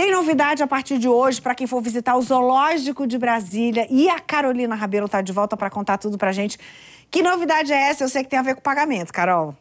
Tem novidade a partir de hoje para quem for visitar o Zoológico de Brasília. E a Carolina Rabelo está de volta para contar tudo para gente. Que novidade é essa? Eu sei que tem a ver com pagamento, Carol.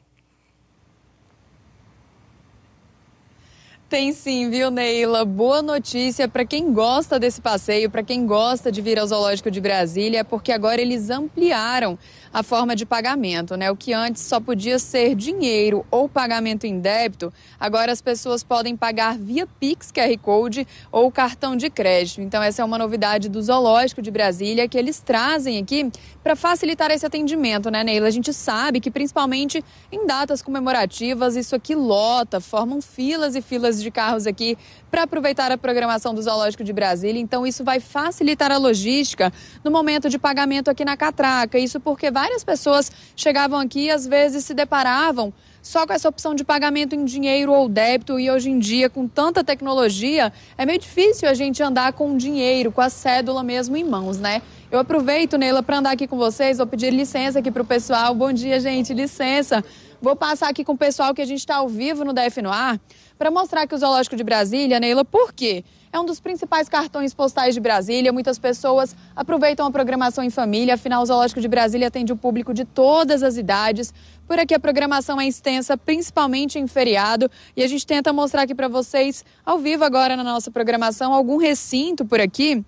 Tem sim, viu, Neila? Boa notícia para quem gosta desse passeio, para quem gosta de vir ao Zoológico de Brasília, porque agora eles ampliaram a forma de pagamento, né? O que antes só podia ser dinheiro ou pagamento em débito, agora as pessoas podem pagar via Pix, QR Code ou cartão de crédito. Então, essa é uma novidade do Zoológico de Brasília que eles trazem aqui para facilitar esse atendimento, né, Neila? A gente sabe que, principalmente em datas comemorativas, isso aqui lota, formam filas e filas de carros aqui para aproveitar a programação do Zoológico de Brasília. Então, isso vai facilitar a logística no momento de pagamento aqui na Catraca. Isso porque várias pessoas chegavam aqui e às vezes se deparavam só com essa opção de pagamento em dinheiro ou débito. E hoje em dia, com tanta tecnologia, é meio difícil a gente andar com dinheiro, com a cédula mesmo em mãos, né? Eu aproveito, Neila, para andar aqui com vocês. Vou pedir licença aqui para o pessoal. Bom dia, gente. Licença. Vou passar aqui com o pessoal que a gente está ao vivo no DF no Ar para mostrar que o Zoológico de Brasília, Neila, por quê? É um dos principais cartões postais de Brasília. Muitas pessoas aproveitam a programação em família. Afinal, o Zoológico de Brasília atende o público de todas as idades. Por aqui a programação é extensa, principalmente em feriado. E a gente tenta mostrar aqui para vocês, ao vivo agora na nossa programação, algum recinto por aqui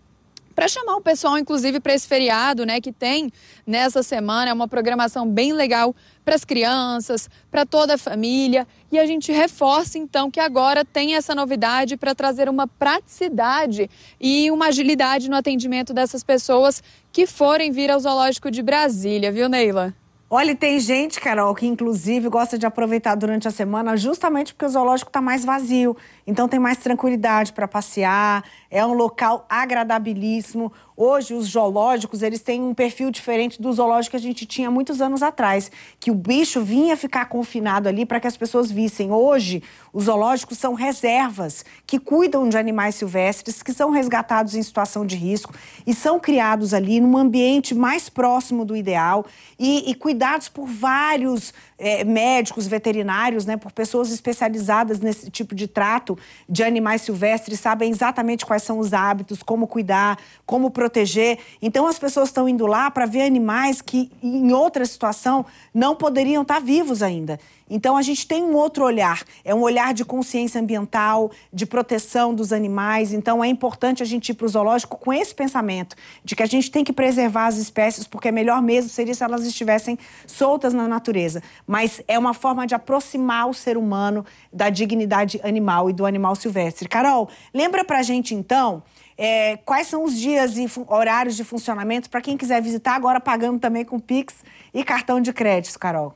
para chamar o pessoal, inclusive, para esse feriado, né, que tem nessa semana. É uma programação bem legal para as crianças, para toda a família. E a gente reforça, então, que agora tem essa novidade para trazer uma praticidade e uma agilidade no atendimento dessas pessoas que forem vir ao Zoológico de Brasília, viu, Neila? Olha, tem gente, Carol, que inclusive gosta de aproveitar durante a semana justamente porque o zoológico está mais vazio. Então tem mais tranquilidade para passear, é um local agradabilíssimo. Hoje, os zoológicos, eles têm um perfil diferente do zoológico que a gente tinha muitos anos atrás, que o bicho vinha ficar confinado ali para que as pessoas vissem. Hoje, os zoológicos são reservas que cuidam de animais silvestres, que são resgatados em situação de risco e são criados ali num ambiente mais próximo do ideal e, e cuidados por vários é, médicos, veterinários, né, por pessoas especializadas nesse tipo de trato de animais silvestres, sabem exatamente quais são os hábitos, como cuidar, como proteger proteger. Então as pessoas estão indo lá para ver animais que em outra situação não poderiam estar tá vivos ainda. Então a gente tem um outro olhar, é um olhar de consciência ambiental, de proteção dos animais. Então é importante a gente ir para o zoológico com esse pensamento de que a gente tem que preservar as espécies porque é melhor mesmo seria se elas estivessem soltas na natureza. Mas é uma forma de aproximar o ser humano da dignidade animal e do animal silvestre. Carol, lembra para a gente então é, quais são os dias e horários de funcionamento para quem quiser visitar agora pagando também com Pix e cartão de crédito, Carol?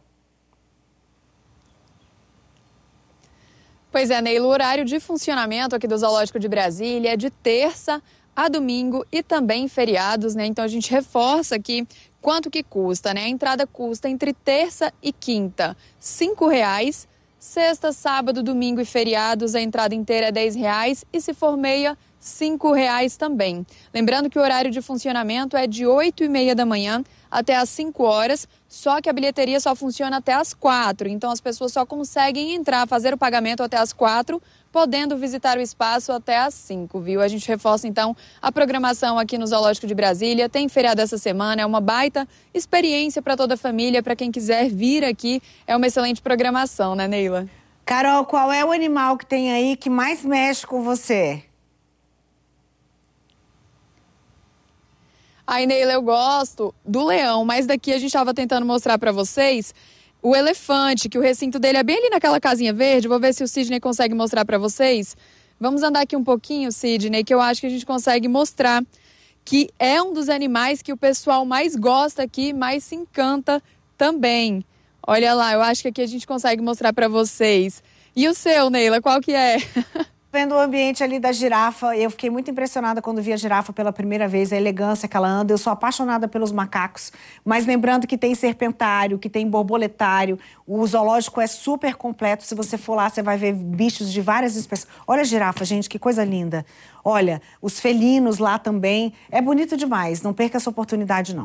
Pois é, Neilo, o horário de funcionamento aqui do Zoológico de Brasília é de terça a domingo e também feriados, né? Então a gente reforça aqui quanto que custa, né? A entrada custa entre terça e quinta, R$ reais Sexta, sábado, domingo e feriados, a entrada inteira é R$ 10,00 e se for meia, R$ 5,00 também. Lembrando que o horário de funcionamento é de 8 e meia da manhã até às 5 horas, só que a bilheteria só funciona até as quatro, então as pessoas só conseguem entrar, fazer o pagamento até as quatro, podendo visitar o espaço até as cinco, viu? A gente reforça então a programação aqui no Zoológico de Brasília. Tem feriado essa semana, é uma baita experiência para toda a família, para quem quiser vir aqui. É uma excelente programação, né, Neila? Carol, qual é o animal que tem aí que mais mexe com você? Aí, Neila, eu gosto do leão, mas daqui a gente estava tentando mostrar para vocês o elefante, que o recinto dele é bem ali naquela casinha verde. Vou ver se o Sidney consegue mostrar para vocês. Vamos andar aqui um pouquinho, Sidney, que eu acho que a gente consegue mostrar que é um dos animais que o pessoal mais gosta aqui, mais se encanta também. Olha lá, eu acho que aqui a gente consegue mostrar para vocês. E o seu, Neila, qual que é? vendo o ambiente ali da girafa. Eu fiquei muito impressionada quando vi a girafa pela primeira vez, a elegância que ela anda. Eu sou apaixonada pelos macacos, mas lembrando que tem serpentário, que tem borboletário. O zoológico é super completo. Se você for lá, você vai ver bichos de várias espécies. Olha a girafa, gente, que coisa linda. Olha, os felinos lá também. É bonito demais. Não perca essa oportunidade, não.